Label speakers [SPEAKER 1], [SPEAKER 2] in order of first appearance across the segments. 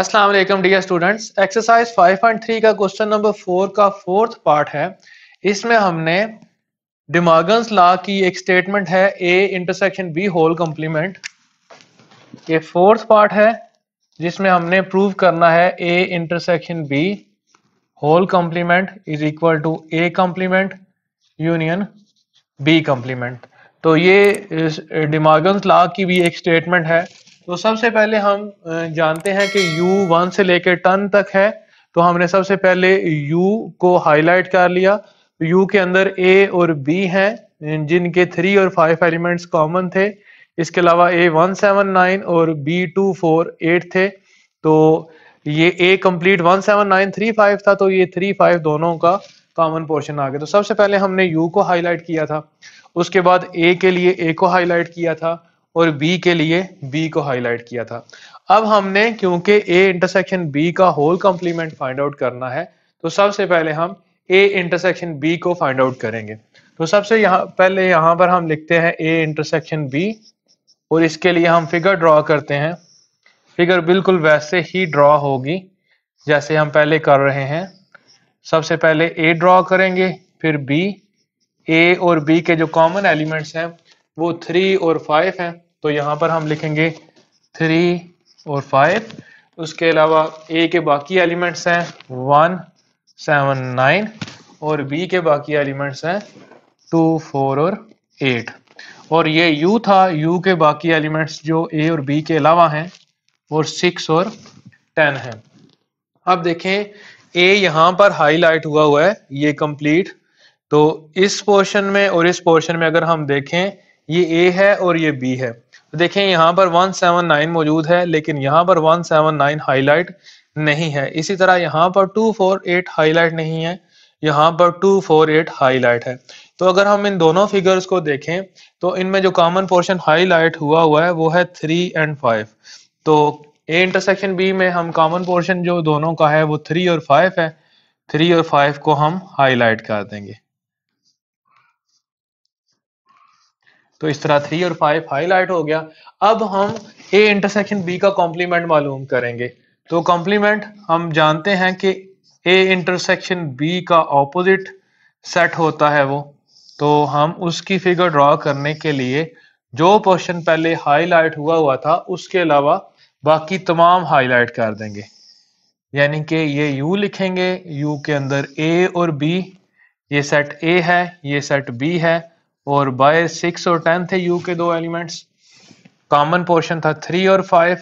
[SPEAKER 1] अस्सलाम वालेकुम dear students exercise 5.3 का क्वेश्चन नंबर फोर का फोर्थ पार्ट है इसमें हमने डिमागन्स लॉ की एक स्टेटमेंट है A intersection B whole complement ये फोर्थ पार्ट है जिसमें हमने प्रूव करना है A intersection B whole complement is equal to A complement union B complement तो ये डिमागन्स लॉ की भी एक स्टेटमेंट है तो सबसे पहले हम जानते हैं कि U वन से लेकर टन तक है तो हमने सबसे पहले U को हाईलाइट कर लिया U के अंदर A और B हैं जिनके थ्री और फाइव एलिमेंट्स कॉमन थे इसके अलावा ए वन सेवन नाइन और बी टू फोर एट थे तो ये A complete one seven nine three five था तो ये थ्री फाइव दोनों का कॉमन पोर्शन आ गया तो सबसे पहले हमने यू को हाईलाइट किया था उसके बाद ए के लिए ए को हाईलाइट किया था और बी के लिए बी को हाईलाइट किया था अब हमने क्योंकि ए इंटरसेक्शन बी का होल कॉम्प्लीमेंट फाइंड आउट करना है तो सबसे पहले हम ए इंटरसेक्शन बी को फाइंड आउट करेंगे तो सबसे यहाँ पहले यहाँ पर हम लिखते हैं ए इंटरसेक्शन बी और इसके लिए हम फिगर ड्रॉ करते हैं फिगर बिल्कुल वैसे ही ड्रॉ होगी जैसे हम पहले कर रहे हैं सबसे पहले ए ड्रॉ करेंगे फिर बी ए और बी के जो कॉमन एलिमेंट्स हैं वो थ्री और फाइव है तो यहां पर हम लिखेंगे थ्री और फाइव उसके अलावा ए के बाकी एलिमेंट्स हैं वन सेवन नाइन और बी के बाकी एलिमेंट्स हैं टू फोर और एट और ये यू था यू के बाकी एलिमेंट्स जो ए और बी के अलावा हैं वो सिक्स और टेन हैं अब देखें ए यहां पर हाईलाइट हुआ हुआ है ये कंप्लीट तो इस पोर्शन में और इस पोर्शन में अगर हम देखें ये ए है और ये बी है तो देखें यहाँ पर 179 मौजूद है लेकिन यहाँ पर 179 हाईलाइट नहीं है इसी तरह यहाँ पर 248 हाईलाइट नहीं है यहाँ पर 248 हाईलाइट है तो अगर हम इन दोनों फिगर्स को देखें तो इनमें जो कॉमन पोर्शन हाईलाइट हुआ हुआ है वो है थ्री एंड फाइव तो ए इंटरसेक्शन बी में हम कॉमन पोर्शन जो दोनों का है वो थ्री और फाइव है थ्री और फाइव को हम हाईलाइट कर देंगे तो इस तरह थ्री और फाइव हाईलाइट हो गया अब हम ए इंटरसेक्शन बी का कॉम्प्लीमेंट मालूम करेंगे तो कॉम्प्लीमेंट हम जानते हैं कि ए इंटरसेक्शन बी का ऑपोजिट सेट होता है वो तो हम उसकी फिगर ड्रॉ करने के लिए जो पोर्शन पहले हाईलाइट हुआ हुआ था उसके अलावा बाकी तमाम हाईलाइट कर देंगे यानी कि ये U लिखेंगे U के अंदर A और B ये सेट A है ये सेट B है और बाय सिक्स और टेन थे यू के दो एलिमेंट्स कॉमन पोर्शन था थ्री और फाइव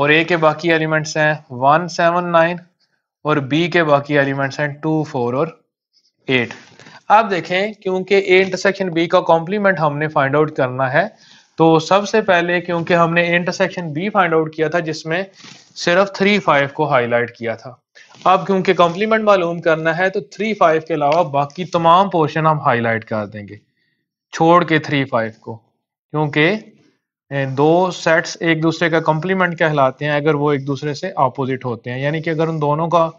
[SPEAKER 1] और ए के बाकी एलिमेंट्स हैं वन सेवन नाइन और बी के बाकी एलिमेंट्स हैं टू फोर और एट आप देखें क्योंकि ए इंटरसेक्शन बी का कॉम्प्लीमेंट हमने फाइंड आउट करना है तो सबसे पहले क्योंकि हमने इंटरसेक्शन बी फाइंड आउट किया था जिसमें सिर्फ थ्री फाइव को हाईलाइट किया था अब क्योंकि कॉम्प्लीमेंट मालूम करना है तो थ्री फाइव के अलावा बाकी तमाम पोर्शन हम हाईलाइट कर देंगे छोड़ के थ्री फाइव को क्योंकि दो सेट्स एक दूसरे का कॉम्प्लीमेंट कहलाते हैं अगर वो एक दूसरे से अपोजिट होते हैं यानी कि अगर उन दोनों का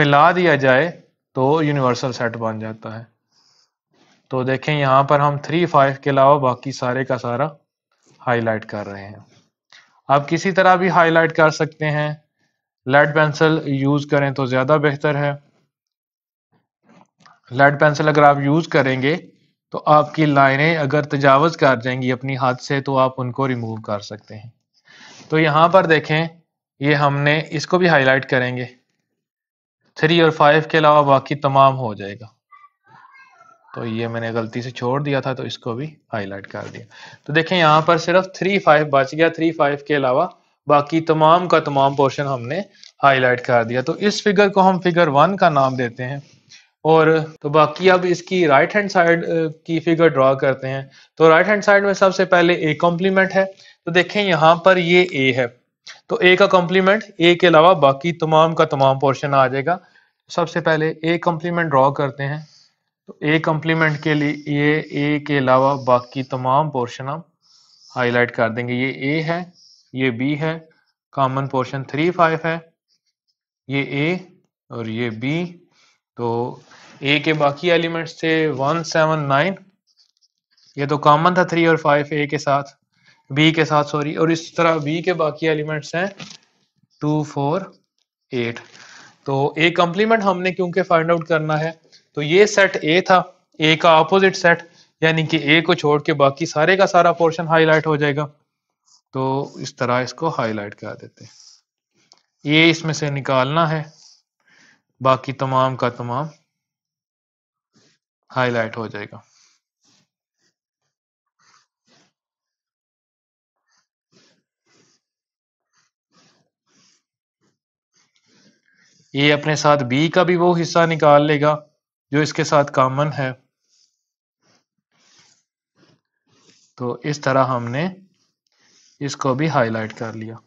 [SPEAKER 1] मिला दिया जाए तो यूनिवर्सल सेट बन जाता है तो देखें यहाँ पर हम थ्री फाइव के अलावा बाकी सारे का सारा हाईलाइट कर रहे हैं आप किसी तरह भी हाईलाइट कर सकते हैं लेड पेंसिल यूज़ करें तो ज़्यादा बेहतर है लेड पेंसिल अगर आप यूज़ करेंगे तो आपकी लाइनें अगर तजावज़ कर जाएंगी अपनी हद से तो आप उनको रिमूव कर सकते हैं तो यहां पर देखें ये हमने इसको भी हाईलाइट करेंगे थ्री और फाइव के अलावा बाकी तमाम हो जाएगा तो ये मैंने गलती से छोड़ दिया था तो इसको भी हाईलाइट कर दिया तो देखें यहां पर सिर्फ थ्री फाइव बच गया थ्री फाइव के अलावा बाकी तमाम का तमाम पोर्शन हमने हाईलाइट कर दिया तो इस फिगर को हम फिगर वन का नाम देते हैं और तो बाकी अब इसकी राइट हैंड साइड की फिगर ड्रॉ करते हैं तो राइट हैंड साइड में सबसे पहले ए कॉम्प्लीमेंट है तो देखें यहाँ पर ये ए है तो ए का कॉम्प्लीमेंट ए के अलावा बाकी तमाम का तमाम पोर्शन आ जाएगा सबसे पहले ए कॉम्प्लीमेंट ड्रॉ करते हैं तो ए कॉम्प्लीमेंट के लिए ये ए के अलावा बाकी तमाम पोर्शन हम हाईलाइट कर देंगे ये ए है ये बी है कॉमन पोर्शन थ्री फाइव है ये ए और ये बी तो ए के बाकी एलिमेंट्स थे वन सेवन नाइन ये तो कॉमन था थ्री और फाइव ए के साथ बी के साथ सॉरी और इस तरह बी के बाकी एलिमेंट्स हैं टू फोर एट तो ए कम्प्लीमेंट हमने क्योंकि फाइंड आउट करना है तो ये सेट ए था ए का अपोजिट सेट यानी कि ए को छोड़ के बाकी सारे का सारा पोर्शन हाईलाइट हो जाएगा तो इस तरह इसको हाईलाइट कर देते हैं ये इसमें से निकालना है बाकी तमाम का तमाम हाईलाइट हो जाएगा ये अपने साथ बी का भी वो हिस्सा निकाल लेगा जो इसके साथ कॉमन है तो इस तरह हमने इसको भी हाईलाइट कर लिया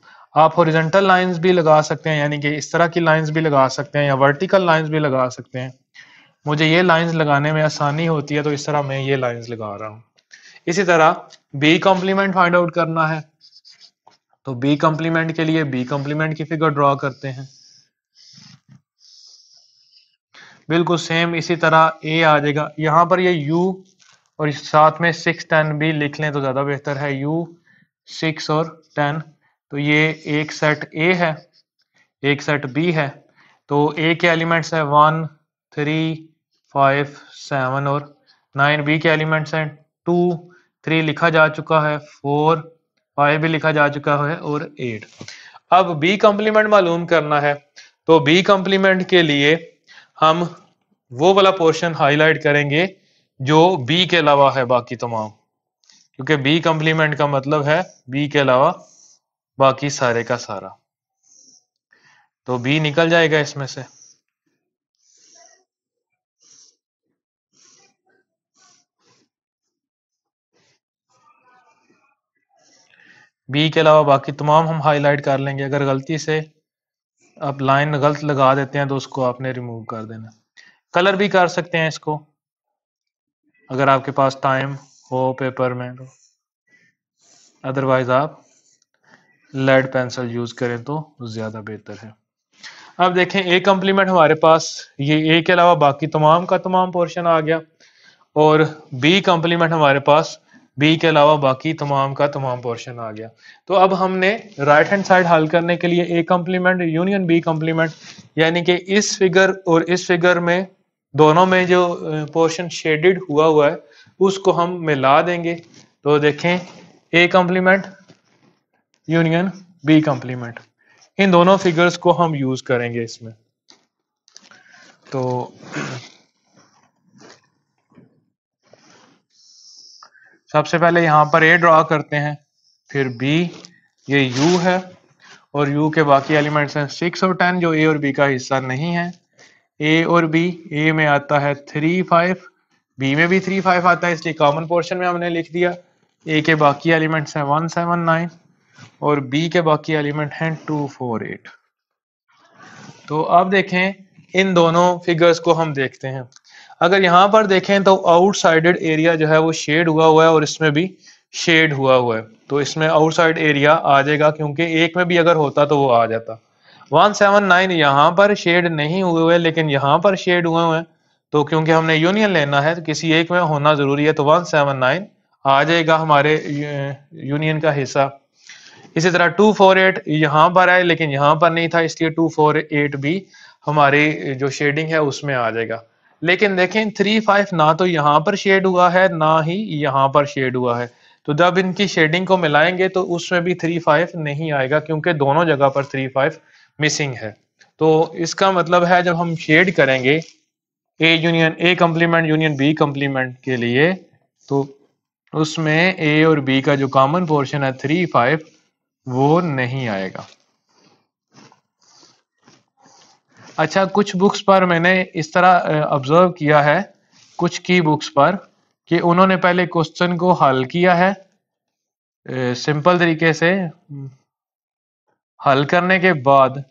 [SPEAKER 1] आप हॉरिजेंटल लाइंस भी लगा सकते हैं यानी कि इस तरह की लाइंस भी लगा सकते हैं या वर्टिकल लाइंस भी लगा सकते हैं मुझे ये लाइंस लगाने में आसानी होती है तो इस तरह मैं ये लाइंस लगा रहा हूँ इसी तरह बी कॉम्प्लीमेंट फाइंड आउट करना है तो बी कॉम्प्लीमेंट के लिए बी कॉम्प्लीमेंट की फिगर ड्रॉ करते हैं बिल्कुल सेम इसी तरह ए आ जाएगा यहां पर ये यू और साथ में सिक्स टेन भी लिख लें तो ज़्यादा बेहतर है यू सिक्स और टेन तो ये एक सेट ए है एक सेट बी है तो ए के एलिमेंट्स हैं वन थ्री फाइव सेवन और नाइन बी के एलिमेंट्स हैं टू थ्री लिखा जा चुका है फोर फाइव भी लिखा जा चुका है और एट अब बी कॉम्प्लीमेंट मालूम करना है तो बी कॉम्प्लीमेंट के लिए हम वो वाला पोर्शन हाईलाइट करेंगे जो बी के अलावा है बाकी तमाम क्योंकि बी कॉम्प्लीमेंट का मतलब है बी के अलावा बाकी सारे का सारा तो बी निकल जाएगा इसमें से बी के अलावा बाकी तमाम हम हाईलाइट कर लेंगे अगर गलती से आप लाइन गलत लगा देते हैं तो उसको आपने रिमूव कर देना कलर भी कर सकते हैं इसको अगर आपके पास टाइम हो पेपर में तो अदरवाइज आप लेड पेंसिल यूज करें तो ज्यादा बेहतर है अब देखें ए कम्प्लीमेंट हमारे पास ये ए के अलावा बाकी तमाम का तमाम पोर्शन आ गया और बी कम्प्लीमेंट हमारे पास बी के अलावा बाकी तमाम का तमाम पोर्शन आ गया तो अब हमने राइट हैंड साइड हल करने के लिए A complement union B complement यानी कि इस फिगर और इस फिगर में दोनों में जो पोर्शन शेडेड हुआ हुआ है उसको हम मिला देंगे तो देखें A complement union B complement इन दोनों फिगर्स को हम यूज करेंगे इसमें तो सबसे पहले यहाँ पर ए ड्रॉ करते हैं फिर बी ये यू है और यू के बाकी एलिमेंट्स हैं सिक्स और टेन जो ए और बी का हिस्सा नहीं है ए और बी ए में आता है थ्री फाइव बी में भी थ्री फाइव आता है इसलिए कॉमन पोर्शन में हमने लिख दिया ए के बाकी एलिमेंट्स हैं वन सेवन नाइन और बी के बाकी एलिमेंट हैं टू फोर एट तो अब देखें इन दोनों फिगर्स को हम देखते हैं अगर यहां पर देखें तो आउटसाइडेड एरिया जो है वो शेड हुआ हुआ है और इसमें भी शेड हुआ हुआ है तो इसमें आउटसाइड एरिया आ जाएगा क्योंकि एक में भी अगर होता तो वो आ जाता 179 सेवन नाइन यहाँ पर शेड नहीं हुए हुए लेकिन यहाँ पर शेड हुए हुए हैं तो क्योंकि हमने यूनियन लेना है तो किसी एक में होना जरूरी है तो 179 आ जाएगा हमारे यूनियन का हिस्सा इसी तरह टू फोर एट यहां पर है लेकिन यहां पर नहीं था इसलिए टू फोर एट भी हमारे जो शेडिंग है उसमें आ जाएगा लेकिन देखें थ्री फाइव ना तो यहाँ पर शेड हुआ है ना ही यहां पर शेड हुआ है तो जब इनकी शेडिंग को मिलाएंगे तो उसमें भी थ्री फाइव नहीं आएगा क्योंकि दोनों जगह पर थ्री फाइव मिसिंग है तो इसका मतलब है जब हम शेड करेंगे A union A complement union B complement के लिए तो उसमें ए और बी का जो कॉमन पोर्शन है थ्री फाइव वो नहीं आएगा अच्छा कुछ बुक्स पर मैंने इस तरह ऑब्जर्व किया है कुछ की बुक्स पर कि उन्होंने पहले क्वेश्चन को हल किया है सिंपल तरीके से हल करने के बाद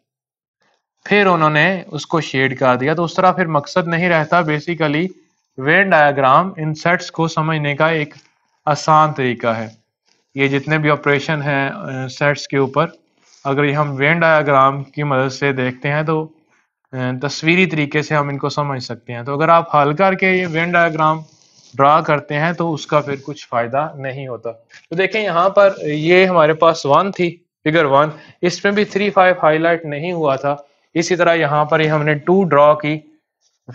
[SPEAKER 1] फिर उन्होंने उसको शेड कर दिया तो उस तरह फिर मकसद नहीं रहता बेसिकली वेन डायग्राम सेट्स को समझने का एक आसान तरीका है ये जितने भी ऑपरेशन हैं सेट्स के ऊपर अगर ये हम वेन डायग्राम की मदद से देखते हैं तो तस्वीरी तरीके से हम इनको समझ सकते हैं तो अगर आप हल करके ये वेन डायग्राम ड्रा करते हैं तो उसका फिर कुछ फायदा नहीं होता तो देखें यहाँ पर ये हमारे पास वन थी फिगर वन इसमें भी थ्री फाइव हाईलाइट नहीं हुआ था इसी तरह यहाँ पर ये हमने टू ड्रा की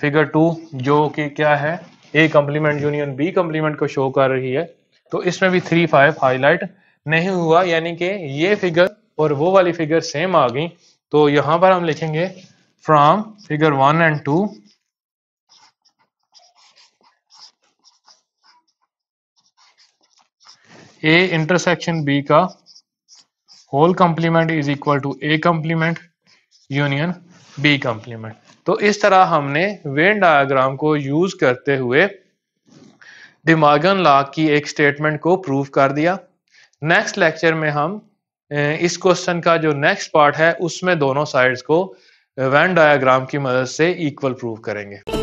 [SPEAKER 1] फिगर टू जो कि क्या है A complement union B complement को शो कर रही है तो इसमें भी थ्री फाइव हाईलाइट नहीं हुआ यानी कि ये फिगर और वो वाली फिगर सेम आ गई तो यहां पर हम लिखेंगे from figure one and two A intersection B का whole complement is equal to A complement union B complement तो इस तरह हमने वेन डायग्राम को यूज करते हुए डिमागन लॉ की एक स्टेटमेंट को प्रूव कर दिया नेक्स्ट लेक्चर में हम इस क्वेश्चन का जो नेक्स्ट पार्ट है उसमें दोनों साइड्स को वैन डायग्राम की मदद से इक्वल प्रूव करेंगे